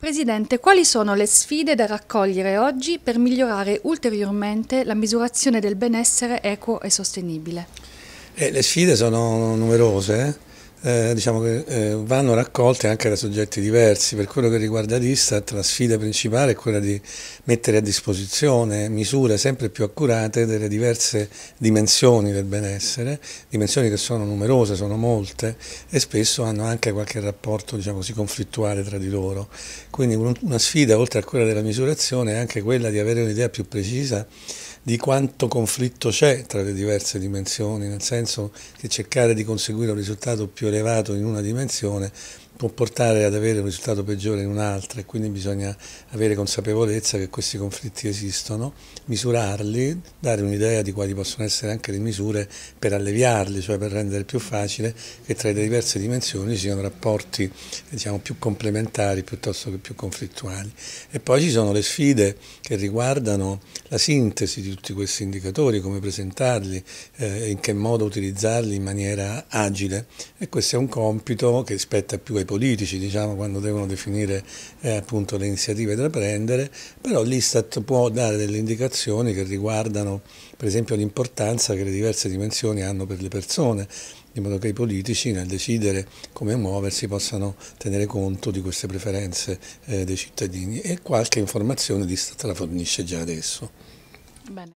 Presidente, quali sono le sfide da raccogliere oggi per migliorare ulteriormente la misurazione del benessere equo e sostenibile? Eh, le sfide sono numerose. Eh eh, diciamo che eh, vanno raccolte anche da soggetti diversi. Per quello che riguarda l'Istat, la sfida principale è quella di mettere a disposizione misure sempre più accurate delle diverse dimensioni del benessere, dimensioni che sono numerose, sono molte e spesso hanno anche qualche rapporto diciamo così, conflittuale tra di loro. Quindi una sfida, oltre a quella della misurazione, è anche quella di avere un'idea più precisa di quanto conflitto c'è tra le diverse dimensioni, nel senso che cercare di conseguire un risultato più elevato in una dimensione può portare ad avere un risultato peggiore in un'altra e quindi bisogna avere consapevolezza che questi conflitti esistono, misurarli, dare un'idea di quali possono essere anche le misure per alleviarli, cioè per rendere più facile che tra le diverse dimensioni ci siano rapporti diciamo, più complementari piuttosto che più conflittuali. E poi ci sono le sfide che riguardano la sintesi di tutti questi indicatori, come presentarli, eh, in che modo utilizzarli in maniera agile e questo è un compito che spetta più ai politici diciamo, quando devono definire eh, appunto, le iniziative da prendere, però l'Istat può dare delle indicazioni che riguardano per esempio l'importanza che le diverse dimensioni hanno per le persone, in modo che i politici nel decidere come muoversi possano tenere conto di queste preferenze eh, dei cittadini e qualche informazione l'Istat la fornisce già adesso. Bene.